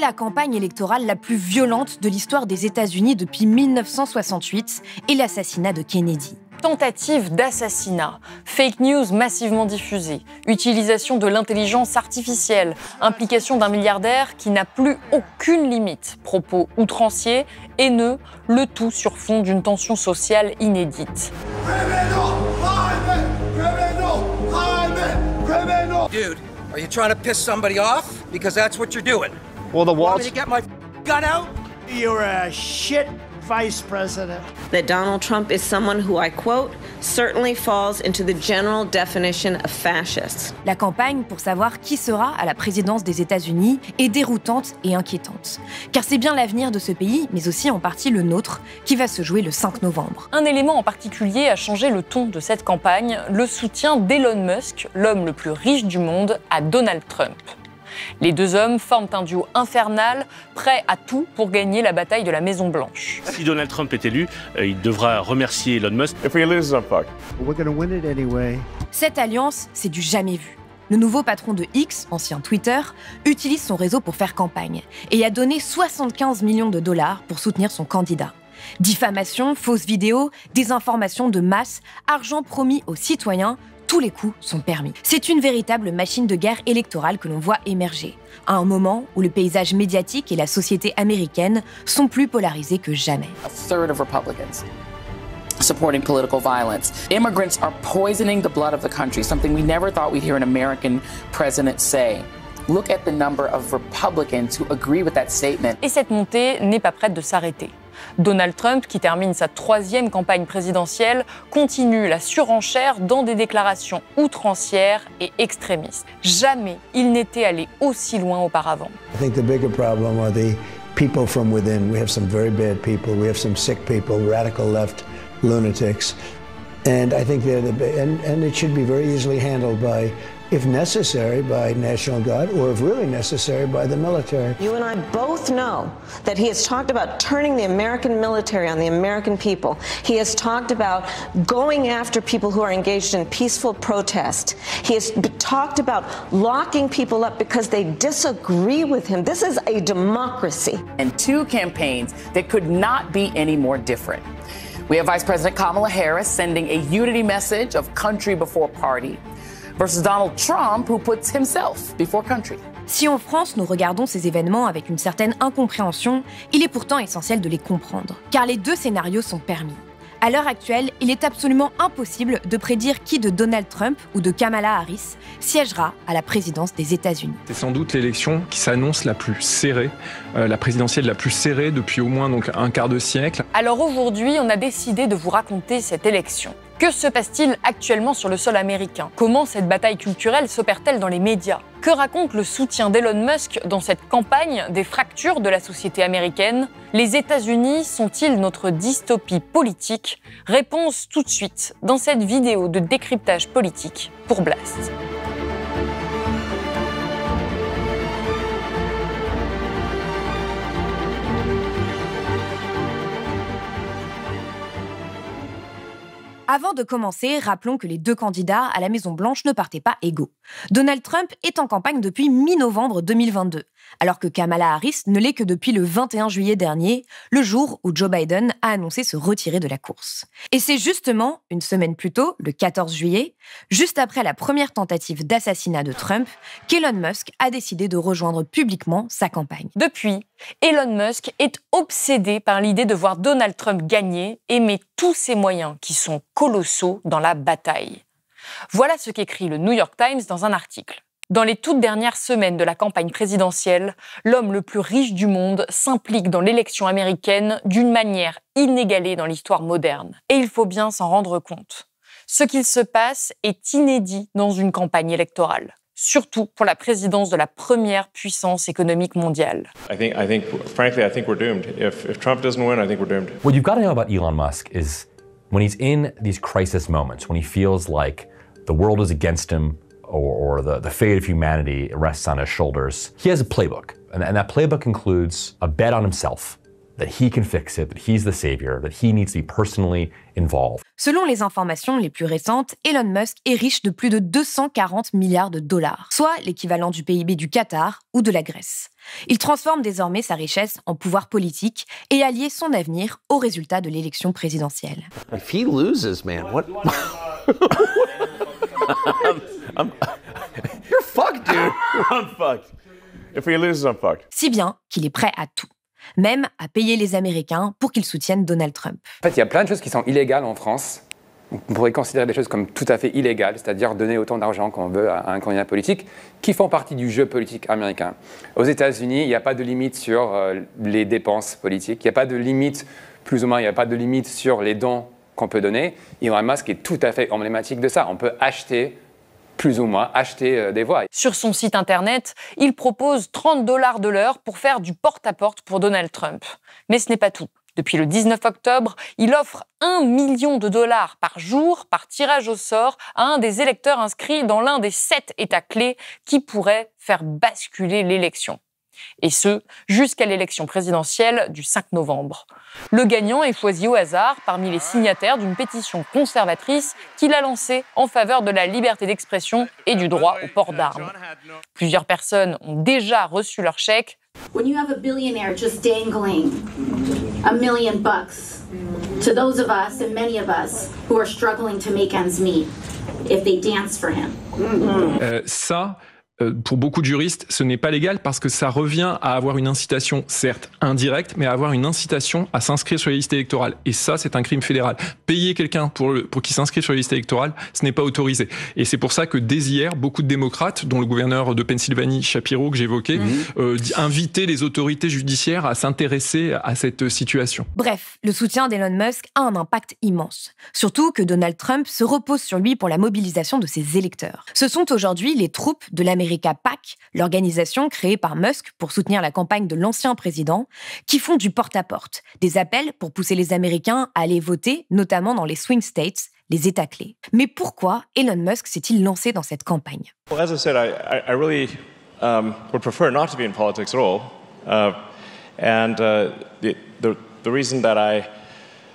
C'est la campagne électorale la plus violente de l'histoire des États-Unis depuis 1968 et l'assassinat de Kennedy. Tentative d'assassinat, fake news massivement diffusée, utilisation de l'intelligence artificielle, implication d'un milliardaire qui n'a plus aucune limite, propos outranciers, haineux, le tout sur fond d'une tension sociale inédite. Dude, are you trying to piss somebody off? Because that's what you're doing. La campagne pour savoir qui sera à la présidence des États-Unis est déroutante et inquiétante, car c'est bien l'avenir de ce pays, mais aussi en partie le nôtre, qui va se jouer le 5 novembre. Un élément en particulier a changé le ton de cette campagne, le soutien d'Elon Musk, l'homme le plus riche du monde, à Donald Trump. Les deux hommes forment un duo infernal, prêt à tout pour gagner la bataille de la Maison Blanche. Si Donald Trump est élu, euh, il devra remercier Elon Musk. Cette alliance, c'est du jamais vu. Le nouveau patron de X, ancien Twitter, utilise son réseau pour faire campagne et a donné 75 millions de dollars pour soutenir son candidat. Diffamation, fausses vidéos, désinformation de masse, argent promis aux citoyens, tous les coups sont permis. C'est une véritable machine de guerre électorale que l'on voit émerger, à un moment où le paysage médiatique et la société américaine sont plus polarisés que jamais. supporting political violence. Immigrants are poisoning the blood of the country, something we never thought we'd hear an American president say. Look at the number of Republicans who agree with that statement. Et cette montée n'est pas prête de s'arrêter. Donald Trump, qui termine sa troisième campagne présidentielle, continue la surenchère dans des déclarations outrancières et extrémistes. Jamais il n'était allé aussi loin auparavant. I think the bigger problem are the people from within. We have some very bad people. We have some sick people, radical left lunatics. And I think they're the and, and it should be very easily handled by if necessary, by National Guard, or if really necessary, by the military. You and I both know that he has talked about turning the American military on the American people. He has talked about going after people who are engaged in peaceful protest. He has talked about locking people up because they disagree with him. This is a democracy. And two campaigns that could not be any more different. We have Vice President Kamala Harris sending a unity message of country before party. versus Donald Trump who puts himself before country. Si en France nous regardons ces événements avec une certaine incompréhension, il est pourtant essentiel de les comprendre, car les deux scénarios sont permis. À l'heure actuelle, il est absolument impossible de prédire qui de Donald Trump ou de Kamala Harris siégera à la présidence des États-Unis. C'est sans doute l'élection qui s'annonce la plus serrée, euh, la présidentielle la plus serrée depuis au moins donc un quart de siècle. Alors aujourd'hui, on a décidé de vous raconter cette élection. Que se passe-t-il actuellement sur le sol américain Comment cette bataille culturelle s'opère-t-elle dans les médias Que raconte le soutien d'Elon Musk dans cette campagne des fractures de la société américaine Les États-Unis sont-ils notre dystopie politique Réponse tout de suite dans cette vidéo de décryptage politique pour Blast. Avant de commencer, rappelons que les deux candidats à la Maison-Blanche ne partaient pas égaux. Donald Trump est en campagne depuis mi-novembre 2022 alors que Kamala Harris ne l'est que depuis le 21 juillet dernier, le jour où Joe Biden a annoncé se retirer de la course. Et c'est justement, une semaine plus tôt, le 14 juillet, juste après la première tentative d'assassinat de Trump, qu'Elon Musk a décidé de rejoindre publiquement sa campagne. Depuis, Elon Musk est obsédé par l'idée de voir Donald Trump gagner et met tous ses moyens, qui sont colossaux, dans la bataille. Voilà ce qu'écrit le New York Times dans un article. Dans les toutes dernières semaines de la campagne présidentielle, l'homme le plus riche du monde s'implique dans l'élection américaine d'une manière inégalée dans l'histoire moderne. Et il faut bien s'en rendre compte. Ce qu'il se passe est inédit dans une campagne électorale, surtout pour la présidence de la première puissance économique mondiale. I think, I think, frankly, I think we're doomed. If, if Trump doesn't win, I think we're doomed. What you've got to know about Elon Musk is when he's in these crisis moments, when he feels like the world is against him, or, or the, the fate of humanity rests on his shoulders. He has a playbook, and, and that playbook includes a bet on himself that he can fix it, that he's the savior, that he needs to be personally involved. Selon les informations les plus récentes, Elon Musk est riche de plus de 240 milliards de dollars, soit l'équivalent du PIB du Qatar ou de la Grèce. Il transforme désormais sa richesse en pouvoir politique et allie son avenir aux résultats de l'élection présidentielle. he loses, man, what... Si bien qu'il est prêt à tout même à payer les Américains pour qu'ils soutiennent Donald Trump. En fait, il y a plein de choses qui sont illégales en France. On pourrait considérer des choses comme tout à fait illégales, c'est-à-dire donner autant d'argent qu'on veut à un candidat politique, qui font partie du jeu politique américain. Aux États-Unis, il n'y a pas de limite sur euh, les dépenses politiques, il n'y a pas de limite, plus ou moins, il n'y a pas de limite sur les dons qu'on peut donner. Il un masque qui est tout à fait emblématique de ça. On peut acheter plus ou moins acheter euh, des voix. Sur son site internet, il propose 30 dollars de l'heure pour faire du porte-à-porte pour Donald Trump. Mais ce n'est pas tout. Depuis le 19 octobre, il offre 1 million de dollars par jour par tirage au sort à un des électeurs inscrits dans l'un des sept États clés qui pourraient faire basculer l'élection et ce, jusqu'à l'élection présidentielle du 5 novembre. Le gagnant est choisi au hasard parmi les signataires d'une pétition conservatrice qu'il a lancée en faveur de la liberté d'expression et du droit au port d'armes. Plusieurs personnes ont déjà reçu leur chèque. a million bucks to those of us and many of us who are struggling to make ends meet if they dance for him. Euh, ça, euh, pour beaucoup de juristes, ce n'est pas légal parce que ça revient à avoir une incitation, certes indirecte, mais à avoir une incitation à s'inscrire sur les listes électorales. Et ça, c'est un crime fédéral. Payer quelqu'un pour, pour qu'il s'inscrive sur les listes électorales, ce n'est pas autorisé. Et c'est pour ça que dès hier, beaucoup de démocrates, dont le gouverneur de Pennsylvanie, Shapiro, que j'évoquais, mmh. Euh, invitaient les autorités judiciaires à s'intéresser à cette situation. Bref, le soutien d'Elon Musk a un impact immense. Surtout que Donald Trump se repose sur lui pour la mobilisation de ses électeurs. Ce sont aujourd'hui les troupes de l'Amérique l'organisation créée par Musk pour soutenir la campagne de l'ancien président, qui font du porte-à-porte, des appels pour pousser les Américains à aller voter, notamment dans les swing states, les États clés. Mais pourquoi Elon Musk s'est-il lancé dans cette campagne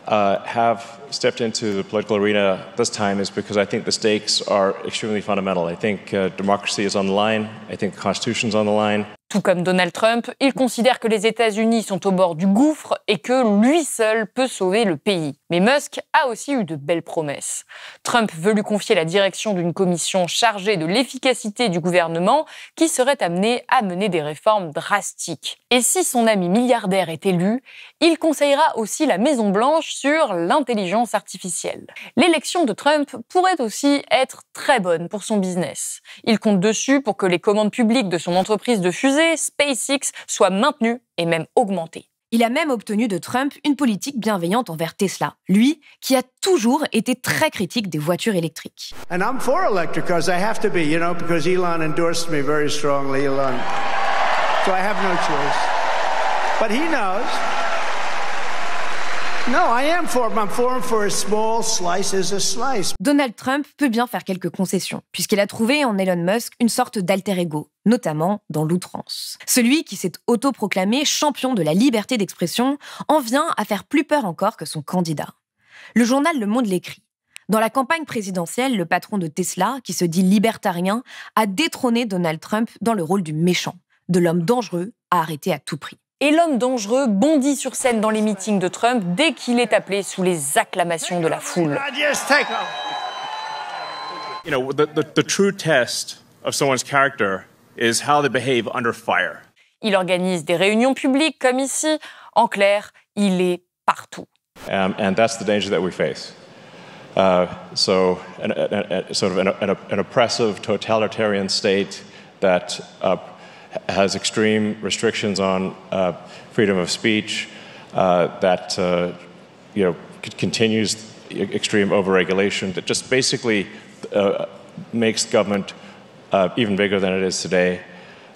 Uh, have stepped into the political arena this time is because I think the stakes are extremely fundamental. I think uh, democracy is on line. I think on the line. Tout comme Donald Trump, il considère que les États-Unis sont au bord du gouffre et que lui seul peut sauver le pays. Mais Musk a aussi eu de belles promesses. Trump veut lui confier la direction d'une commission chargée de l'efficacité du gouvernement qui serait amenée à mener des réformes drastiques. Et si son ami milliardaire est élu, il conseillera aussi la Maison Blanche sur l'intelligence artificielle. L'élection de Trump pourrait aussi être très bonne pour son business. Il compte dessus pour que les commandes publiques de son entreprise de fusée, SpaceX, soient maintenues et même augmentées. Il a même obtenu de Trump une politique bienveillante envers Tesla, lui qui a toujours été très critique des voitures électriques. And I'm for electric cars. I have to be, you know, because Elon endorsed me very strongly, Elon. So I have no choice. But he knows Donald Trump peut bien faire quelques concessions, puisqu'il a trouvé en Elon Musk une sorte d'alter ego, notamment dans l'outrance. Celui qui s'est autoproclamé champion de la liberté d'expression en vient à faire plus peur encore que son candidat. Le journal Le Monde l'écrit. Dans la campagne présidentielle, le patron de Tesla, qui se dit libertarien, a détrôné Donald Trump dans le rôle du méchant, de l'homme dangereux à arrêter à tout prix et l'homme dangereux bondit sur scène dans les meetings de Trump dès qu'il est appelé sous les acclamations de la foule. You know, the, the, the true test of someone's character is how they behave under fire. Il organise des réunions publiques comme ici. En clair, il est partout. Um, and that's the danger that we face. Uh, so, an, a, a sort of an, oppressive totalitarian state that uh, has extreme restrictions on uh, freedom of speech, uh, that uh, you know continues extreme overregulation, that just basically uh, makes government uh, even bigger than it is today,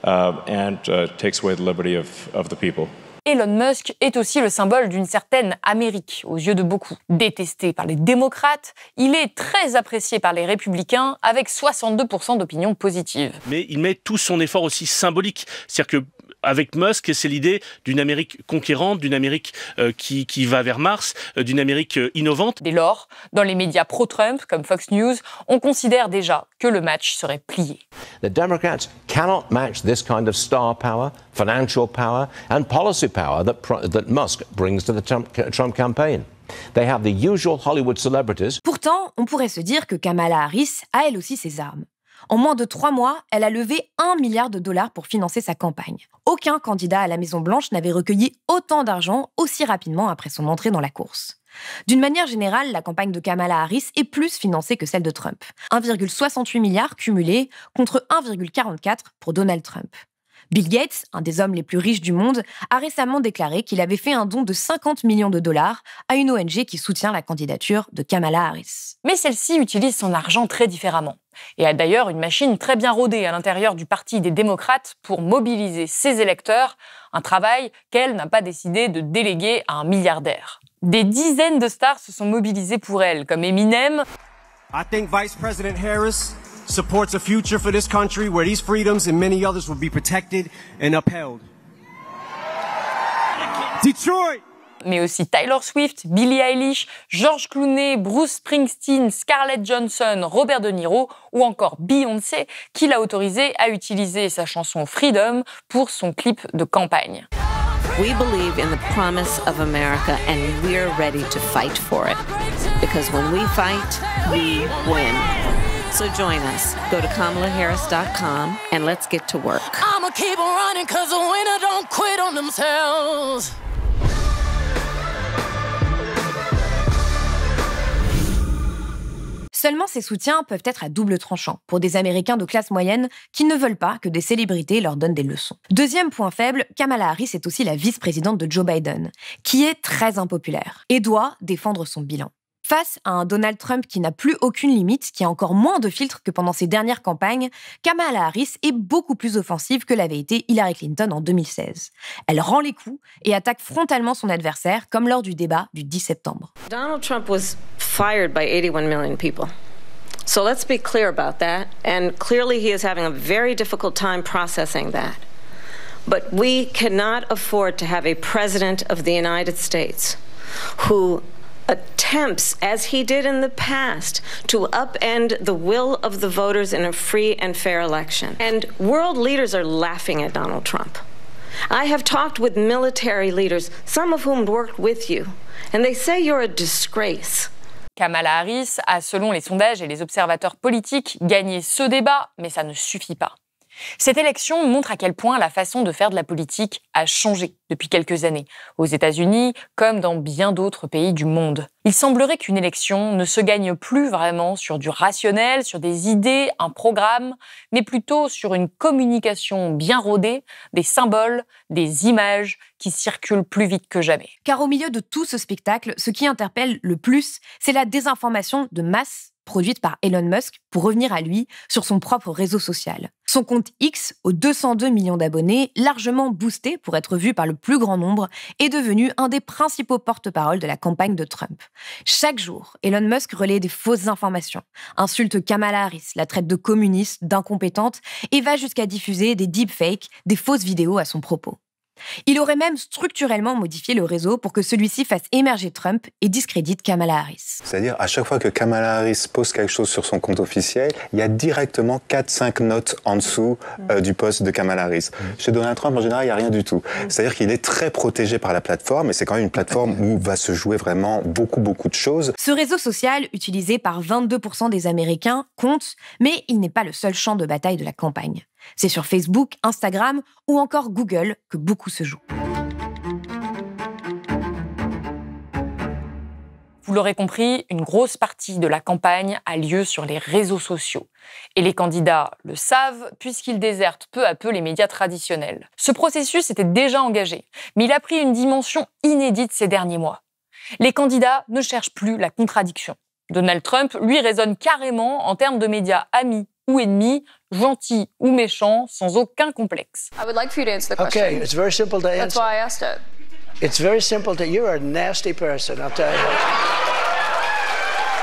and takes away the liberty of, of the people. Elon Musk est aussi le symbole d'une certaine Amérique aux yeux de beaucoup. Détesté par les démocrates, il est très apprécié par les républicains avec 62% d'opinion positive. Mais il met tout son effort aussi symbolique. C'est-à-dire que avec Musk, c'est l'idée d'une Amérique conquérante, d'une Amérique euh, qui, qui, va vers Mars, euh, d'une Amérique euh, innovante. Dès lors, dans les médias pro-Trump comme Fox News, on considère déjà que le match serait plié. The Democrats cannot match this kind of star power, financial power and policy power that, that Musk brings to the Trump, Trump campaign. They have the usual Hollywood celebrities. Pourtant, on pourrait se dire que Kamala Harris a elle aussi ses armes. En moins de trois mois, elle a levé 1 milliard de dollars pour financer sa campagne. Aucun candidat à la Maison-Blanche n'avait recueilli autant d'argent aussi rapidement après son entrée dans la course. D'une manière générale, la campagne de Kamala Harris est plus financée que celle de Trump. 1,68 milliard cumulé contre 1,44 pour Donald Trump. Bill Gates, un des hommes les plus riches du monde, a récemment déclaré qu'il avait fait un don de 50 millions de dollars à une ONG qui soutient la candidature de Kamala Harris. Mais celle-ci utilise son argent très différemment et a d'ailleurs une machine très bien rodée à l'intérieur du Parti des démocrates pour mobiliser ses électeurs, un travail qu'elle n'a pas décidé de déléguer à un milliardaire. Des dizaines de stars se sont mobilisées pour elle, comme Eminem supports a future for this country where these freedoms and many others will be protected and upheld. Detroit! mais aussi Taylor Swift, Billie Eilish, George Clooney, Bruce Springsteen, Scarlett Johnson, Robert De Niro ou encore Beyoncé, qui l'a autorisé à utiliser sa chanson Freedom pour son clip de campagne. We believe in the promise of America and we're ready to fight for it. Because when we fight, we win. Seulement, ces soutiens peuvent être à double tranchant pour des Américains de classe moyenne qui ne veulent pas que des célébrités leur donnent des leçons. Deuxième point faible, Kamala Harris est aussi la vice-présidente de Joe Biden, qui est très impopulaire et doit défendre son bilan. Face à un Donald Trump qui n'a plus aucune limite, qui a encore moins de filtres que pendant ses dernières campagnes, Kamala Harris est beaucoup plus offensive que l'avait été Hillary Clinton en 2016. Elle rend les coups et attaque frontalement son adversaire, comme lors du débat du 10 septembre. Donald Trump was fired by 81 million people. So let's be clear about that. And clearly, he is having a very difficult time processing that. But we cannot afford to have a president of the United States who attempts, as he did in the past, to upend the will of the voters in a free and fair election. And world leaders are laughing at Donald Trump. I have talked with military leaders, some of whom worked with you, and they say you're a disgrace. Kamala Harris a, selon les sondages et les observateurs politiques, gagné ce débat, mais ça ne suffit pas. Cette élection montre à quel point la façon de faire de la politique a changé depuis quelques années, aux États-Unis comme dans bien d'autres pays du monde. Il semblerait qu'une élection ne se gagne plus vraiment sur du rationnel, sur des idées, un programme, mais plutôt sur une communication bien rodée, des symboles, des images qui circulent plus vite que jamais. Car au milieu de tout ce spectacle, ce qui interpelle le plus, c'est la désinformation de masse produite par Elon Musk pour revenir à lui sur son propre réseau social. Son compte X, aux 202 millions d'abonnés, largement boosté pour être vu par le plus grand nombre, est devenu un des principaux porte-parole de la campagne de Trump. Chaque jour, Elon Musk relaie des fausses informations, insulte Kamala Harris, la traite de communiste, d'incompétente, et va jusqu'à diffuser des deepfakes, des fausses vidéos à son propos. Il aurait même structurellement modifié le réseau pour que celui-ci fasse émerger Trump et discrédite Kamala Harris. C'est-à-dire, à chaque fois que Kamala Harris poste quelque chose sur son compte officiel, il y a directement 4-5 notes en dessous euh, mm. du poste de Kamala Harris. Mm. Chez Donald Trump, en général, il n'y a rien du tout. Mm. C'est-à-dire qu'il est très protégé par la plateforme, et c'est quand même une plateforme où va se jouer vraiment beaucoup, beaucoup de choses. Ce réseau social, utilisé par 22% des Américains, compte, mais il n'est pas le seul champ de bataille de la campagne. C'est sur Facebook, Instagram ou encore Google que beaucoup se jouent. Vous l'aurez compris, une grosse partie de la campagne a lieu sur les réseaux sociaux. Et les candidats le savent puisqu'ils désertent peu à peu les médias traditionnels. Ce processus était déjà engagé, mais il a pris une dimension inédite ces derniers mois. Les candidats ne cherchent plus la contradiction. Donald Trump, lui, raisonne carrément en termes de médias amis ou ennemi, gentil ou méchant, sans aucun complexe. I would like for you to answer the question. Okay, it's very simple to answer. That's why I asked it. It's very simple to. You're a nasty person, I'll tell you.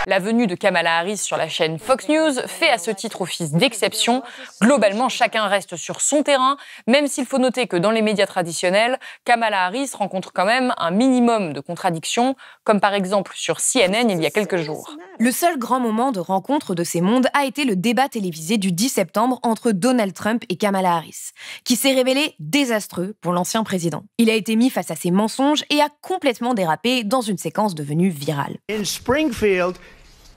La venue de Kamala Harris sur la chaîne Fox News fait à ce titre office d'exception. Globalement, chacun reste sur son terrain, même s'il faut noter que dans les médias traditionnels, Kamala Harris rencontre quand même un minimum de contradictions, comme par exemple sur CNN il y a quelques jours. Le seul grand moment de rencontre de ces mondes a été le débat télévisé du 10 septembre entre Donald Trump et Kamala Harris, qui s'est révélé désastreux pour l'ancien président. Il a été mis face à ses mensonges et a complètement dérapé dans une séquence devenue virale.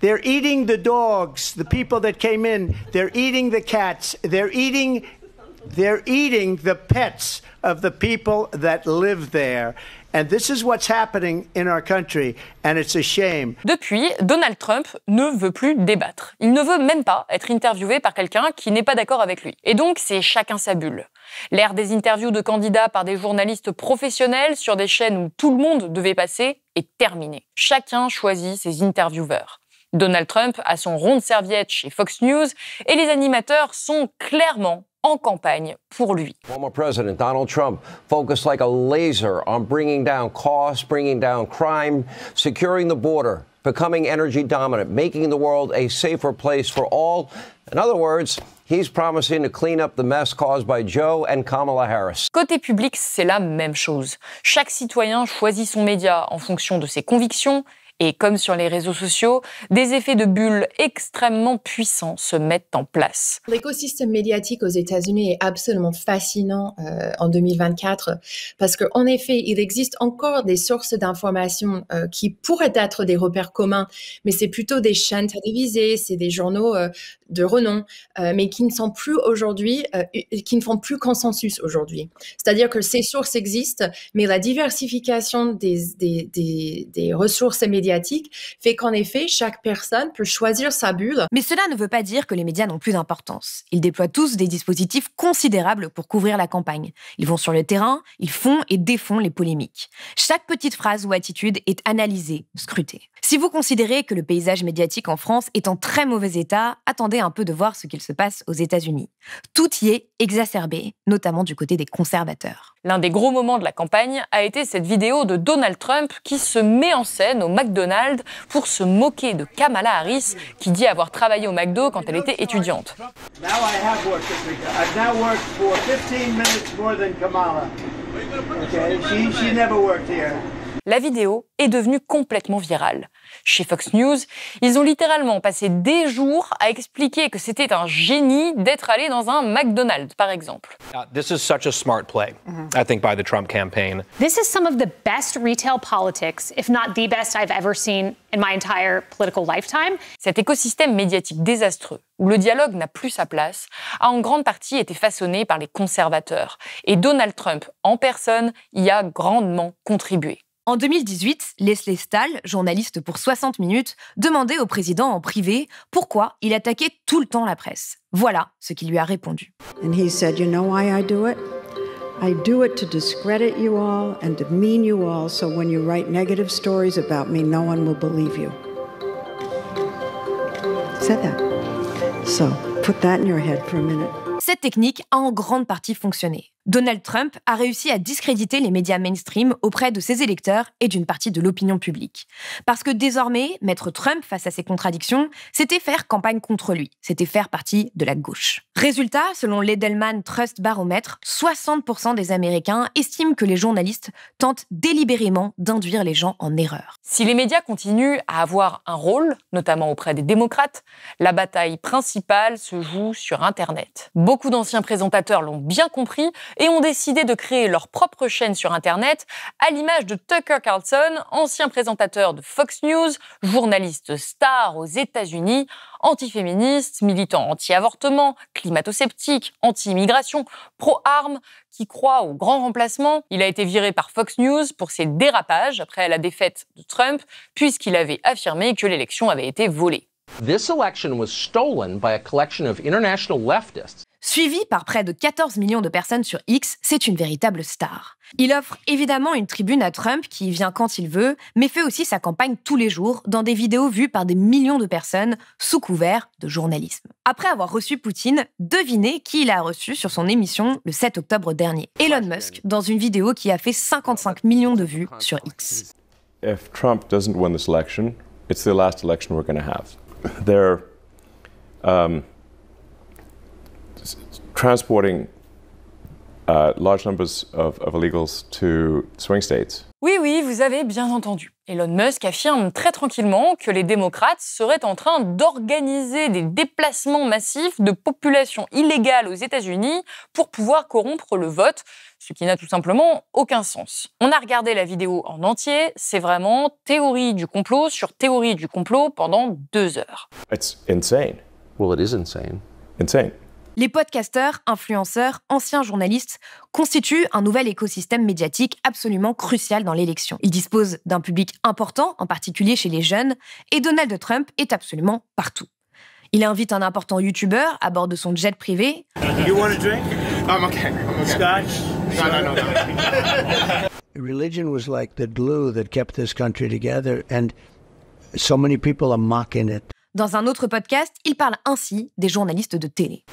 They're eating the dogs, the people that came in. They're eating the cats. They're eating they're eating pets of the people that live there. And this is what's happening in our country and it's a shame. Depuis, Donald Trump ne veut plus débattre. Il ne veut même pas être interviewé par quelqu'un qui n'est pas d'accord avec lui. Et donc c'est chacun sa bulle. L'ère des interviews de candidats par des journalistes professionnels sur des chaînes où tout le monde devait passer est terminée. Chacun choisit ses intervieweurs. Donald Trump a son rond de serviette chez Fox News et les animateurs sont clairement en campagne pour lui. Former President Donald Trump focused like a laser on bringing down costs, bringing down crime, securing the border, becoming energy dominant, making the world a safer place for all. In other words, he's promising to clean up the mess caused by Joe and Kamala Harris. Côté public, c'est la même chose. Chaque citoyen choisit son média en fonction de ses convictions et comme sur les réseaux sociaux, des effets de bulle extrêmement puissants se mettent en place. L'écosystème médiatique aux États-Unis est absolument fascinant euh, en 2024 parce qu'en effet, il existe encore des sources d'informations euh, qui pourraient être des repères communs, mais c'est plutôt des chaînes télévisées, c'est des journaux euh, de renom, euh, mais qui ne sont plus aujourd'hui, euh, qui ne font plus consensus aujourd'hui. C'est-à-dire que ces sources existent, mais la diversification des, des, des, des ressources médiatiques fait qu'en effet, chaque personne peut choisir sa bulle. Mais cela ne veut pas dire que les médias n'ont plus d'importance. Ils déploient tous des dispositifs considérables pour couvrir la campagne. Ils vont sur le terrain, ils font et défont les polémiques. Chaque petite phrase ou attitude est analysée, scrutée. Si vous considérez que le paysage médiatique en France est en très mauvais état, attendez un peu de voir ce qu'il se passe aux États-Unis. Tout y est exacerbé, notamment du côté des conservateurs. L'un des gros moments de la campagne a été cette vidéo de Donald Trump qui se met en scène au McDonald's pour se moquer de Kamala Harris qui dit avoir travaillé au McDo quand elle était étudiante. La vidéo est devenue complètement virale chez Fox News. Ils ont littéralement passé des jours à expliquer que c'était un génie d'être allé dans un McDonald's, par exemple. this is such a smart play, I think, by the Trump campaign. This is some of the best retail politics, if not the best I've ever seen in my entire political lifetime. Cet écosystème médiatique désastreux, où le dialogue n'a plus sa place, a en grande partie été façonné par les conservateurs. Et Donald Trump, en personne, y a grandement contribué. En 2018, Leslie Stahl, journaliste pour 60 minutes, demandait au président en privé pourquoi il attaquait tout le temps la presse. Voilà ce qu'il lui a répondu. And he said, you know why I do it? I do it to discredit you all and demean you all so when you write negative stories about me, no one will believe you. Said that. So, put that in your head for a minute. Cette technique a en grande partie fonctionné. Donald Trump a réussi à discréditer les médias mainstream auprès de ses électeurs et d'une partie de l'opinion publique. Parce que désormais, mettre Trump face à ses contradictions, c'était faire campagne contre lui, c'était faire partie de la gauche. Résultat, selon l'Edelman Trust Baromètre, 60% des Américains estiment que les journalistes tentent délibérément d'induire les gens en erreur. Si les médias continuent à avoir un rôle, notamment auprès des démocrates, la bataille principale se joue sur Internet. Beaucoup d'anciens présentateurs l'ont bien compris et ont décidé de créer leur propre chaîne sur Internet à l'image de Tucker Carlson, ancien présentateur de Fox News, journaliste star aux États-Unis, antiféministe, militant anti-avortement, climato-sceptique, anti-immigration, pro-armes, qui croit au grand remplacement. Il a été viré par Fox News pour ses dérapages après la défaite de Trump, puisqu'il avait affirmé que l'élection avait été volée. This election was stolen by a collection of international leftists. Suivi par près de 14 millions de personnes sur X, c'est une véritable star. Il offre évidemment une tribune à Trump qui vient quand il veut, mais fait aussi sa campagne tous les jours dans des vidéos vues par des millions de personnes sous couvert de journalisme. Après avoir reçu Poutine, devinez qui il a reçu sur son émission le 7 octobre dernier. Elon Musk dans une vidéo qui a fait 55 millions de vues sur X. If Trump doesn't win this election, it's the last election we're going to have. they're um, transporting uh, large numbers of, of illegals to swing states Oui, oui, vous avez bien entendu. Elon Musk affirme très tranquillement que les démocrates seraient en train d'organiser des déplacements massifs de populations illégales aux États-Unis pour pouvoir corrompre le vote, ce qui n'a tout simplement aucun sens. On a regardé la vidéo en entier, c'est vraiment théorie du complot sur théorie du complot pendant deux heures. It's insane. Well, it is insane. Insane les podcasteurs, influenceurs, anciens journalistes constituent un nouvel écosystème médiatique absolument crucial dans l'élection. Ils disposent d'un public important, en particulier chez les jeunes, et Donald Trump est absolument partout. Il invite un important youtubeur à bord de son jet privé. Scotch? Religion was like the glue that kept this country together and so many people are mocking it. Dans un autre podcast, il parle ainsi des journalistes de télé.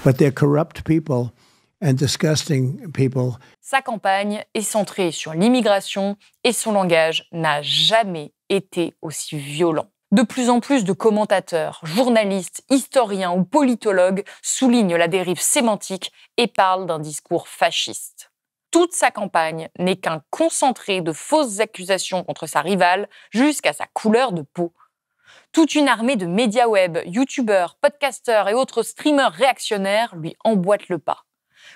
Sa campagne est centrée sur l'immigration et son langage n'a jamais été aussi violent. De plus en plus de commentateurs, journalistes, historiens ou politologues soulignent la dérive sémantique et parlent d'un discours fasciste. Toute sa campagne n'est qu'un concentré de fausses accusations contre sa rivale jusqu'à sa couleur de peau toute une armée de médias web, youtubeurs, podcasteurs et autres streamers réactionnaires lui emboîtent le pas.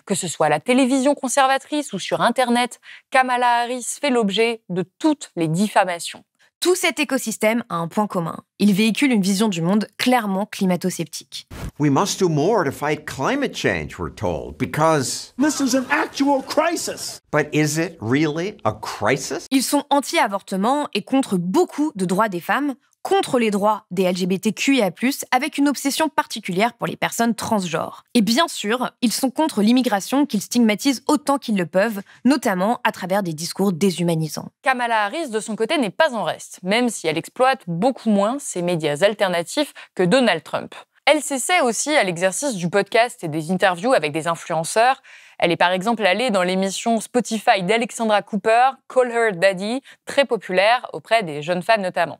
Que ce soit à la télévision conservatrice ou sur Internet, Kamala Harris fait l'objet de toutes les diffamations. Tout cet écosystème a un point commun. Il véhicule une vision du monde clairement climato-sceptique. We must do more to fight climate change, we're told, because this is an actual crisis. But is it really a crisis? Ils sont anti-avortement et contre beaucoup de droits des femmes, contre les droits des LGBTQIA, avec une obsession particulière pour les personnes transgenres. Et bien sûr, ils sont contre l'immigration qu'ils stigmatisent autant qu'ils le peuvent, notamment à travers des discours déshumanisants. Kamala Harris, de son côté, n'est pas en reste, même si elle exploite beaucoup moins ses médias alternatifs que Donald Trump. Elle s'essaie aussi à l'exercice du podcast et des interviews avec des influenceurs. Elle est par exemple allée dans l'émission Spotify d'Alexandra Cooper, Call Her Daddy, très populaire auprès des jeunes femmes notamment.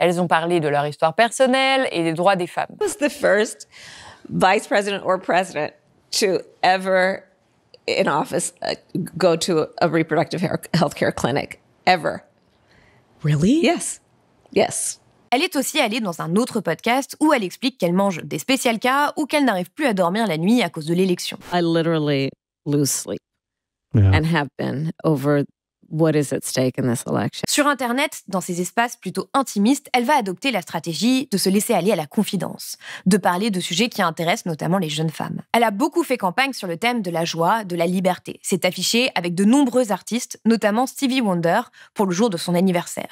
Elles ont parlé de leur histoire personnelle et des droits des femmes. first Yes. Elle est aussi allée dans un autre podcast où elle explique qu'elle mange des spécial cas ou qu'elle n'arrive plus à dormir la nuit à cause de l'élection. I literally lose sleep and have been over what is at stake in this election. Sur Internet, dans ces espaces plutôt intimistes, elle va adopter la stratégie de se laisser aller à la confidence, de parler de sujets qui intéressent notamment les jeunes femmes. Elle a beaucoup fait campagne sur le thème de la joie, de la liberté. C'est affiché avec de nombreux artistes, notamment Stevie Wonder, pour le jour de son anniversaire.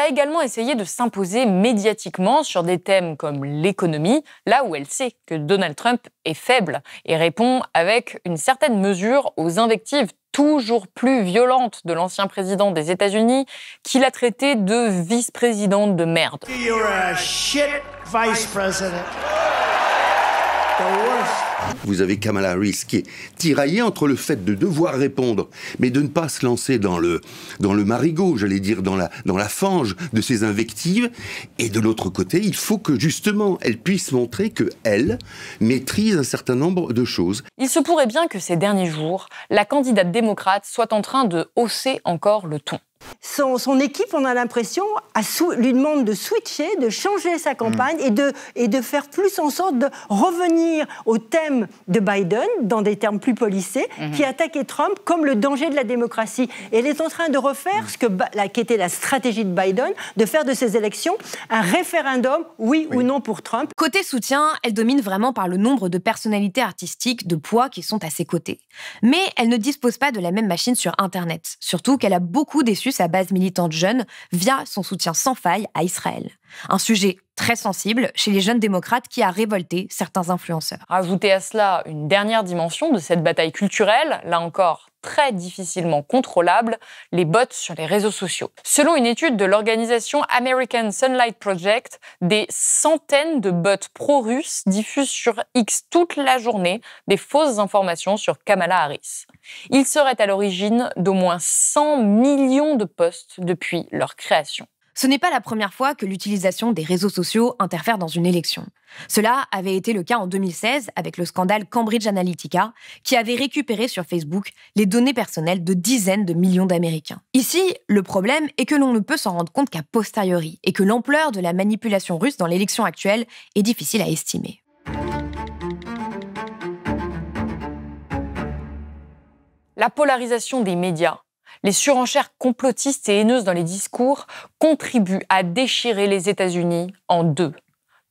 elle a également essayé de s'imposer médiatiquement sur des thèmes comme l'économie, là où elle sait que Donald Trump est faible et répond avec une certaine mesure aux invectives toujours plus violentes de l'ancien président des États-Unis, qu'il a traité de vice-présidente de merde. Vous avez Kamala Harris qui est tiraillée entre le fait de devoir répondre, mais de ne pas se lancer dans le, dans le marigot, j'allais dire, dans la, dans la fange de ses invectives. Et de l'autre côté, il faut que justement elle puisse montrer qu'elle maîtrise un certain nombre de choses. Il se pourrait bien que ces derniers jours, la candidate démocrate soit en train de hausser encore le ton. Son, équipe, on a l'impression, lui demande de switcher, de changer sa campagne mm. et, de, et de faire plus en sorte de revenir au thème de Biden, dans des termes plus policés, mm-hmm. qui attaquait Trump comme le danger de la démocratie. elle est en train de refaire mm. ce que, la, qui la stratégie de Biden, de faire de ces élections un référendum, oui, ou non pour Trump. Côté soutien, elle domine vraiment par le nombre de personnalités artistiques de poids qui sont à ses côtés. Mais elle ne dispose pas de la même machine sur Internet, surtout qu'elle a beaucoup déçu sa base militante jeune via son soutien sans faille à Israël. Un sujet très sensible chez les jeunes démocrates qui a révolté certains influenceurs. Ajoutez à cela une dernière dimension de cette bataille culturelle, là encore très difficilement contrôlables, les bots sur les réseaux sociaux. Selon une étude de l'organisation American Sunlight Project, des centaines de bots pro-russes diffusent sur X toute la journée des fausses informations sur Kamala Harris. Ils seraient à l'origine d'au moins 100 millions de posts depuis leur création. Ce n'est pas la première fois que l'utilisation des réseaux sociaux interfère dans une élection. Cela avait été le cas en 2016 avec le scandale Cambridge Analytica, qui avait récupéré sur Facebook les données personnelles de dizaines de millions d'Américains. Ici, le problème est que l'on ne peut s'en rendre compte qu'à posteriori, et que l'ampleur de la manipulation russe dans l'élection actuelle est difficile à estimer. La polarisation des médias les surenchères complotistes et haineuses dans les discours contribuent à déchirer les États-Unis en deux.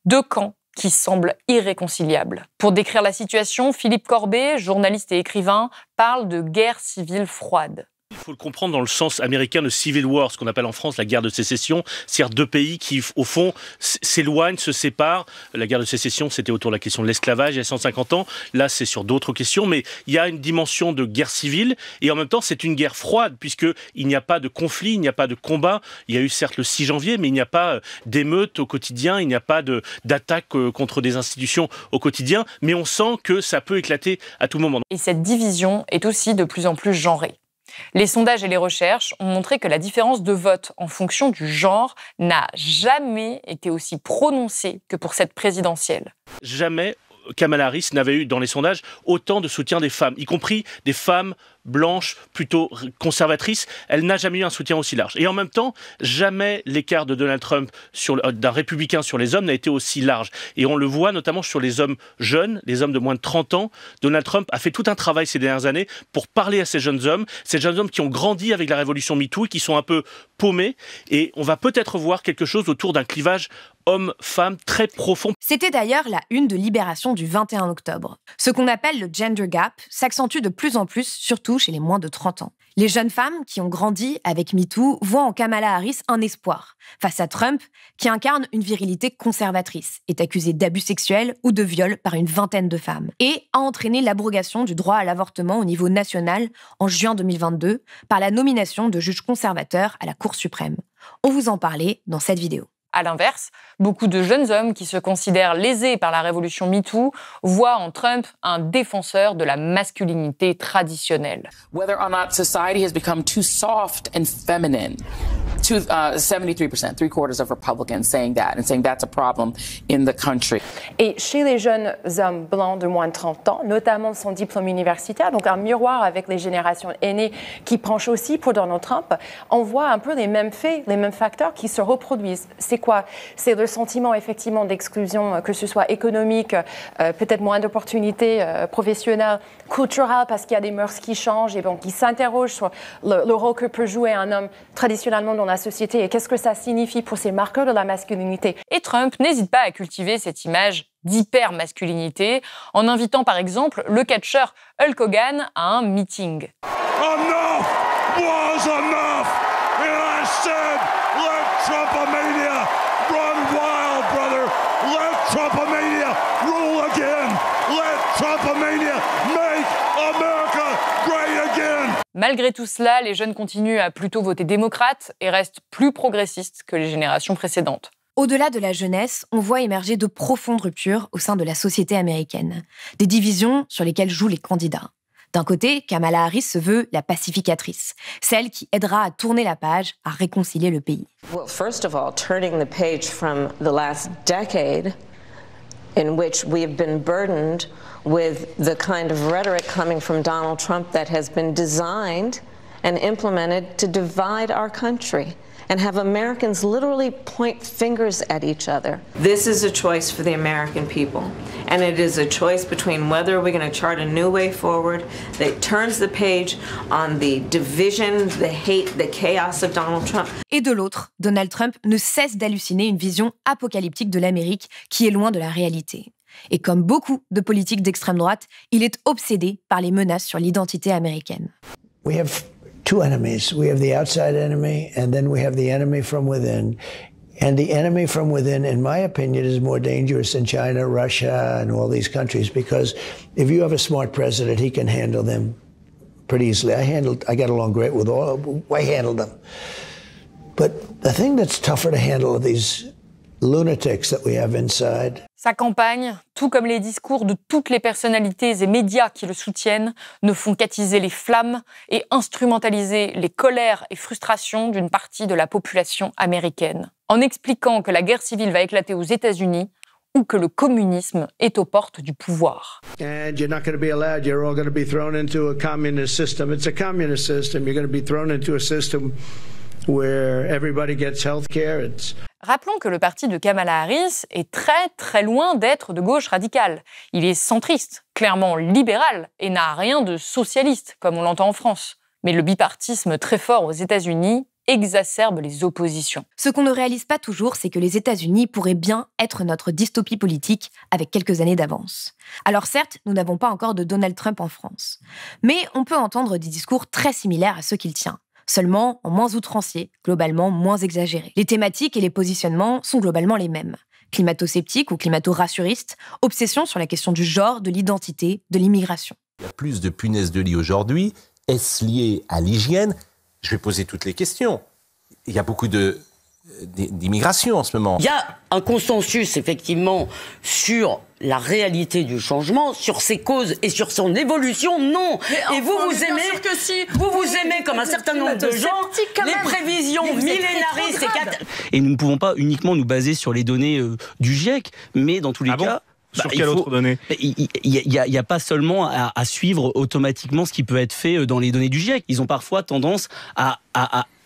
Deux camps qui semblent irréconciliables. Pour décrire la situation, Philippe Corbet, journaliste et écrivain, parle de guerre civile froide. Il faut le comprendre dans le sens américain de Civil War, ce qu'on appelle en France la guerre de sécession, c'est-à-dire deux pays qui, au fond, s'éloignent, se séparent. La guerre de sécession, c'était autour de la question de l'esclavage il y a 150 ans. Là, c'est sur d'autres questions, mais il y a une dimension de guerre civile et en même temps, c'est une guerre froide puisqu'il n'y a pas de conflit, il n'y a pas de combat. Il y a eu certes le 6 janvier, mais il n'y a pas euh, d'émeutes au quotidien, il n'y a pas d'attaque euh, contre des institutions au quotidien, mais on sent que ça peut éclater à tout moment. Et cette division est aussi de plus en plus genrée. Les sondages et les recherches ont montré que la différence de vote en fonction du genre n'a jamais été aussi prononcée que pour cette présidentielle. Jamais Kamala Harris n'avait eu dans les sondages autant de soutien des femmes, y compris des femmes blanches plutôt conservatrices. elle n'a jamais eu un soutien aussi large. Et en même temps, jamais l'écart de Donald Trump euh, d'un républicain sur les hommes n'a été aussi large. Et on le voit notamment sur les hommes jeunes, les hommes de moins de 30 ans. Donald Trump a fait tout un travail ces dernières années pour parler à ces jeunes hommes, ces jeunes hommes qui ont grandi avec la révolution MeToo et qui sont un peu paumés. Et on va peut-être voir quelque chose autour d'un clivage homme-femme très profond. C'était d'ailleurs la une de Libération du 21 octobre. Ce qu'on appelle le gender gap s'accentue de plus en plus, surtout chez les moins de 30 ans. Les jeunes femmes qui ont grandi avec MeToo voient en Kamala Harris un espoir, face à Trump, qui incarne une virilité conservatrice, est accusé d'abus sexuels ou de viol par une vingtaine de femmes, et a entraîné l'abrogation du droit à l'avortement au niveau national en juin 2022 par la nomination de juges conservateurs à la Cour suprême. On vous en parlait dans cette vidéo. À l'inverse, beaucoup de jeunes hommes qui se considèrent lésés par la révolution MeToo voient en Trump un défenseur de la masculinité traditionnelle. Et chez les jeunes hommes blancs de moins de 30 ans, notamment son diplôme universitaire, donc un miroir avec les générations aînées qui penchent aussi pour Donald Trump, on voit un peu les mêmes faits, les mêmes facteurs qui se reproduisent. C'est c'est le sentiment effectivement d'exclusion, euh, que ce soit économique, euh, peut-être moins d'opportunités euh, professionnelles, culturelles, parce qu'il y a des mœurs qui changent et donc qui s'interrogent sur le, rôle que peut jouer un homme traditionnellement dans la société et qu'est-ce que ça signifie pour ces marqueurs de la masculinité. Et Trump n'hésite pas à cultiver cette image d'hyper-masculinité en invitant par exemple le catcheur Hulk Hogan à un meeting. Oh Malgré tout cela, les jeunes continuent à plutôt voter démocrate et restent plus progressistes que les générations précédentes. Au-delà de la jeunesse, on voit émerger de profondes ruptures au sein de la société américaine, des divisions sur lesquelles jouent les candidats. D'un côté, Kamala Harris se veut la pacificatrice, celle qui aidera à tourner la page, à réconcilier le pays. Well, first of all, page from the last decade in which we been burdened with the kind of rhetoric coming from Donald Trump that has been designed and implemented to divide our country and have Americans literally point fingers at each other. This is a choice for the American people. And it is a choice between whether we're going to chart a new way forward that turns the page on the division, the hate, the chaos of Donald Trump. Et de l'autre, Donald Trump ne cesse d'halluciner une vision apocalyptique de l'Amérique qui est loin de la réalité. Et comme beaucoup de politiques d'extrême droite, il est obsédé par les menaces sur l'identité américaine. We have two enemies. We have the outside enemy and then we have the enemy from within. And the enemy from within, in my opinion, is more dangerous than China, Russia, and all these countries because if you have a smart president, he can handle them pretty easily. I handled, I got along great with all, I handled them. But the thing that's tougher to handle are these Sa campagne, tout comme les discours de toutes les personnalités et médias qui le soutiennent, ne font qu'attiser les flammes et instrumentaliser les colères et frustrations d'une partie de la population américaine, en expliquant que la guerre civile va éclater aux États-Unis ou que le communisme est aux portes du pouvoir. Rappelons que le parti de Kamala Harris est très très loin d'être de gauche radicale. Il est centriste, clairement libéral, et n'a rien de socialiste, comme on l'entend en France. Mais le bipartisme très fort aux États-Unis exacerbe les oppositions. Ce qu'on ne réalise pas toujours, c'est que les États-Unis pourraient bien être notre dystopie politique avec quelques années d'avance. Alors certes, nous n'avons pas encore de Donald Trump en France, mais on peut entendre des discours très similaires à ceux qu'il tient seulement en moins outrancier, globalement moins exagéré. Les thématiques et les positionnements sont globalement les mêmes climato-sceptique ou climato rassuristes obsession sur la question du genre, de l'identité, de l'immigration. Il y a plus de punaises de lit aujourd'hui. Est-ce lié à l'hygiène Je vais poser toutes les questions. Il y a beaucoup de euh, d'immigration en ce moment. Il y a un consensus effectivement sur la réalité du changement, sur ses causes et sur son évolution, non. et vous vous aimez, que vous vous aimez comme un certain nombre de gens les prévisions millénaristes. Et, nous ne pouvons pas uniquement nous baser sur les données euh, du GIEC, mais dans tous les ah cas. Sur bah, quelle autre donnée Il n'y a, pas seulement à, suivre automatiquement ce qui peut être fait euh, dans les données du GIEC. Ils ont parfois tendance à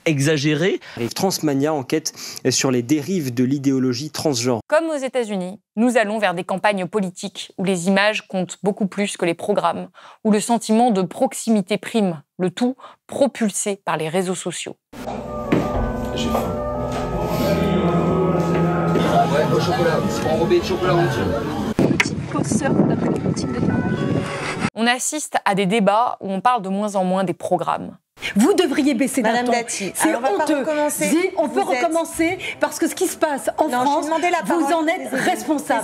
Exagéré. Transmania enquête sur les dérives de l'idéologie transgenre. Comme aux États-Unis, nous allons vers des campagnes politiques où les images comptent beaucoup plus que les programmes, où le sentiment de proximité prime, le tout propulsé par les réseaux sociaux. J'ai faim. Ouais, au chocolat, enrobé de chocolat Petite de on assiste à des débats où on parle de moins en moins des programmes. Vous devriez baisser d'un ton. C'est honteux. recommencer. on peut recommencer parce que ce qui se passe en France, vous en êtes responsable.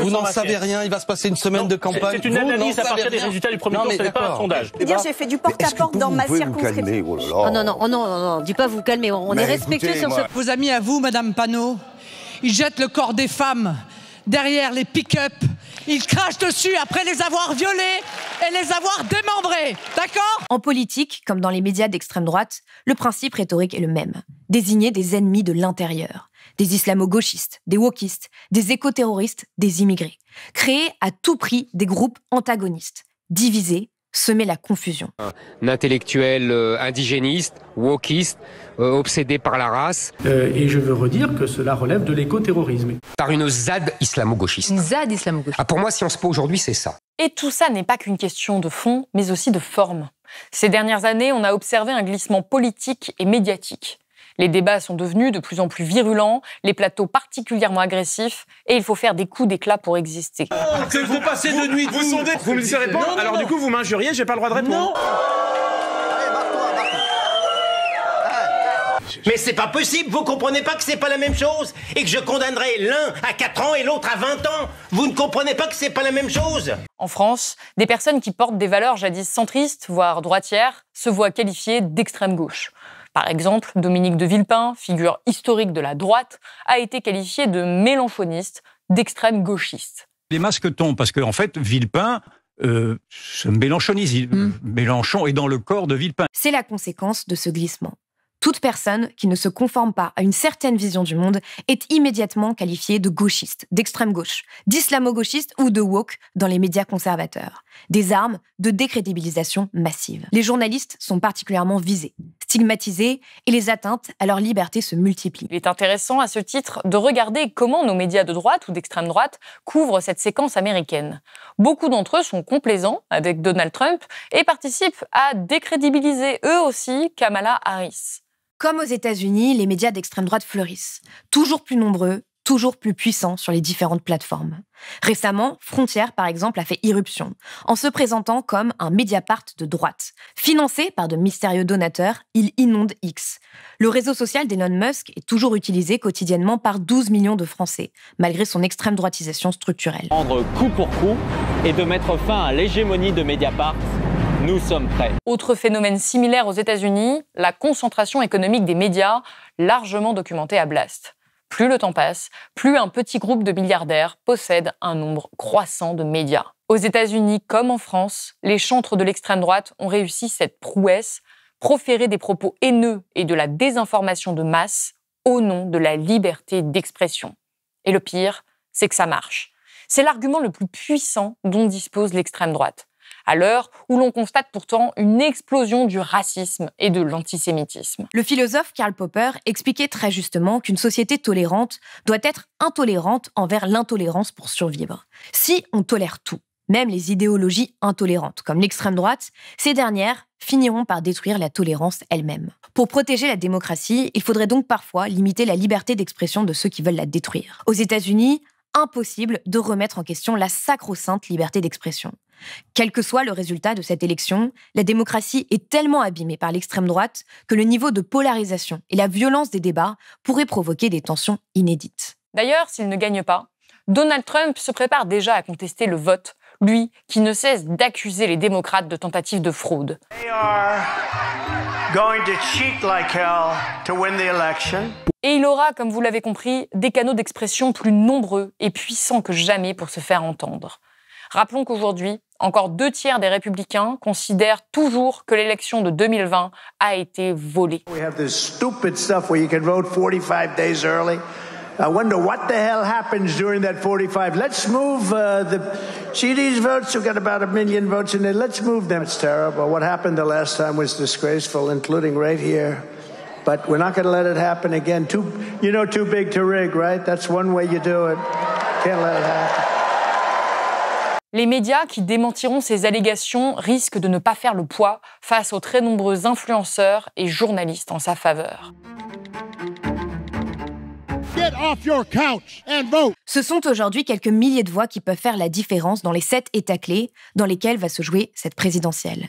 Vous n'en savez rien. Il va se passer une semaine de campagne. C'est une analyse à partir des résultats du premier tour. Ce n'est pas un sondage. Dire eh j'ai fait du porte-à-porte dans ma circonscription. Oh ah, non, oh, non, non, non, dis pas vous calmer. On est respectueux sur ce. Vos amis à vous, Madame Panot, ils jettent le corps des femmes derrière les pick-up ils crachent dessus après les avoir violés et les avoir démembrés. D'accord En politique, comme dans les médias d'extrême droite, le principe rhétorique est le même. Désigner des ennemis de l'intérieur. Des islamo-gauchistes, des wokistes, des éco-terroristes, des immigrés. Créer à tout prix des groupes antagonistes. divisés, semer la confusion. Un intellectuel euh, indigéniste, wokiste, euh, obsédé par la race. Euh, et je veux redire que cela relève de l'écoterrorisme. Par une ZAD islamo-gauchiste. ZAD islamo-gauchiste. Ah, pour moi, si on se pose aujourd'hui, c'est ça. Et tout ça n'est pas qu'une question de fond, mais aussi de forme. Ces dernières années, on a observé un glissement politique et médiatique. Les débats sont devenus de plus en plus virulents, les plateaux particulièrement agressifs, et il faut faire des coups d'éclat pour exister. Ah, vous passez de nuit Vous, vous me dites Alors du coup, vous m'injuriez, j'ai pas le droit de répondre. Mais c'est pas possible, vous comprenez pas que c'est pas la même chose et que je condamnerai l'un à 4 ans et l'autre à 20 ans. Vous ne comprenez pas que c'est pas la même chose. En France, des personnes qui portent des valeurs jadis centristes, voire droitières, se voient qualifiées d'extrême gauche. Par exemple, Dominique de Villepin, figure historique de la droite, a été qualifié de mélanchoniste, d'extrême gauchiste. Les masques Parce qu'en en fait, Villepin, euh, se mélanchonise. Hmm. Mélenchon est dans le corps de Villepin. C'est la conséquence de ce glissement. Toute personne qui ne se conforme pas à une certaine vision du monde est immédiatement qualifiée de gauchiste, d'extrême gauche, d'islamo-gauchiste ou de woke dans les médias conservateurs. Des armes de décrédibilisation massive. Les journalistes sont particulièrement visés stigmatisés et les atteintes à leur liberté se multiplient. Il est intéressant à ce titre de regarder comment nos médias de droite ou d'extrême droite couvrent cette séquence américaine. Beaucoup d'entre eux sont complaisants avec Donald Trump et participent à décrédibiliser eux aussi Kamala Harris. Comme aux États-Unis, les médias d'extrême droite fleurissent, toujours plus nombreux, toujours plus puissant sur les différentes plateformes. Récemment, Frontière, par exemple, a fait irruption, en se présentant comme un Mediapart de droite. Financé par de mystérieux donateurs, il inonde X. Le réseau social d'Elon Musk est toujours utilisé quotidiennement par 12 millions de Français, malgré son extrême droitisation structurelle. Prendre coup pour coup et de mettre fin à l'hégémonie de Mediapart nous sommes prêts. Autre phénomène similaire aux États-Unis, la concentration économique des médias, largement documentée à Blast. Plus le temps passe, plus un petit groupe de milliardaires possède un nombre croissant de médias. Aux États-Unis comme en France, les chantres de l'extrême droite ont réussi cette prouesse, proférer des propos haineux et de la désinformation de masse au nom de la liberté d'expression. Et le pire, c'est que ça marche. C'est l'argument le plus puissant dont dispose l'extrême droite à l'heure où l'on constate pourtant une explosion du racisme et de l'antisémitisme. Le philosophe Karl Popper expliquait très justement qu'une société tolérante doit être intolérante envers l'intolérance pour survivre. Si on tolère tout, même les idéologies intolérantes, comme l'extrême droite, ces dernières finiront par détruire la tolérance elle-même. Pour protéger la démocratie, il faudrait donc parfois limiter la liberté d'expression de ceux qui veulent la détruire. Aux États-Unis, impossible de remettre en question la sacro-sainte liberté d'expression. Quel que soit le résultat de cette élection, la démocratie est tellement abîmée par l'extrême droite que le niveau de polarisation et la violence des débats pourraient provoquer des tensions inédites. D'ailleurs, s'il ne gagne pas, Donald Trump se prépare déjà à contester le vote, lui qui ne cesse d'accuser les démocrates de tentatives de fraude. Et il aura, comme vous l'avez compris, des canaux d'expression plus nombreux et puissants que jamais pour se faire entendre. Rappelons qu'aujourd'hui, encore deux tiers des républicains considèrent toujours que l'élection de 2020 a été volée. We have this stupid stuff where you can vote 45 days early. I wonder what the hell happens during that 45. Let's move uh, the CD's votes. who got about a million votes in there. Let's move them. It's terrible. What happened the last time was disgraceful, including right here. But we're not going to let it happen again. Too, you know, too big to rig, right? That's one way you do it. Can't let it happen. Les médias qui démentiront ces allégations risquent de ne pas faire le poids face aux très nombreux influenceurs et journalistes en sa faveur. Ce sont aujourd'hui quelques milliers de voix qui peuvent faire la différence dans les sept États clés dans lesquels va se jouer cette présidentielle.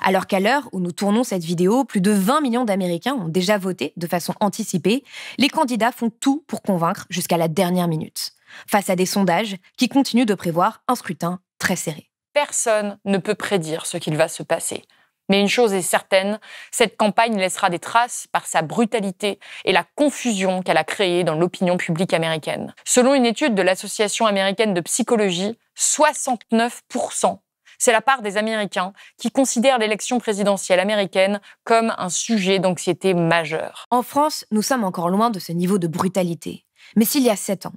Alors qu'à l'heure où nous tournons cette vidéo, plus de 20 millions d'Américains ont déjà voté de façon anticipée, les candidats font tout pour convaincre jusqu'à la dernière minute face à des sondages qui continuent de prévoir un scrutin très serré. Personne ne peut prédire ce qu'il va se passer. Mais une chose est certaine, cette campagne laissera des traces par sa brutalité et la confusion qu'elle a créée dans l'opinion publique américaine. Selon une étude de l'Association américaine de psychologie, 69%, c'est la part des Américains qui considèrent l'élection présidentielle américaine comme un sujet d'anxiété majeure. En France, nous sommes encore loin de ce niveau de brutalité. Mais s'il y a sept ans,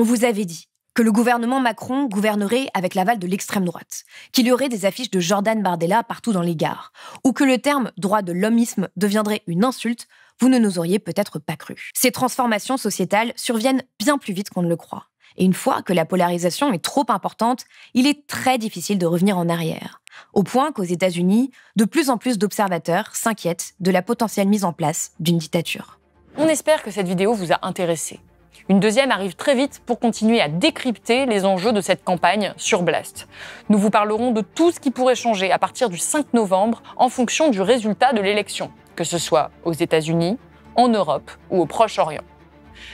on vous avait dit que le gouvernement Macron gouvernerait avec l'aval de l'extrême droite, qu'il y aurait des affiches de Jordan Bardella partout dans les gares, ou que le terme droit de l'hommisme deviendrait une insulte, vous ne nous auriez peut-être pas cru. Ces transformations sociétales surviennent bien plus vite qu'on ne le croit. Et une fois que la polarisation est trop importante, il est très difficile de revenir en arrière. Au point qu'aux États-Unis, de plus en plus d'observateurs s'inquiètent de la potentielle mise en place d'une dictature. On espère que cette vidéo vous a intéressé. Une deuxième arrive très vite pour continuer à décrypter les enjeux de cette campagne sur Blast. Nous vous parlerons de tout ce qui pourrait changer à partir du 5 novembre en fonction du résultat de l'élection, que ce soit aux États-Unis, en Europe ou au Proche-Orient.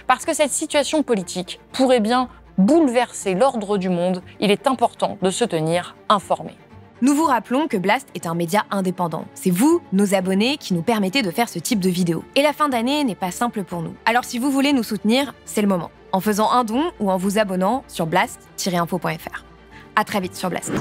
Parce que cette situation politique pourrait bien bouleverser l'ordre du monde, il est important de se tenir informé. Nous vous rappelons que Blast est un média indépendant. C'est vous, nos abonnés, qui nous permettez de faire ce type de vidéos. Et la fin d'année n'est pas simple pour nous. Alors si vous voulez nous soutenir, c'est le moment. En faisant un don ou en vous abonnant sur blast-info.fr. À très vite sur Blast.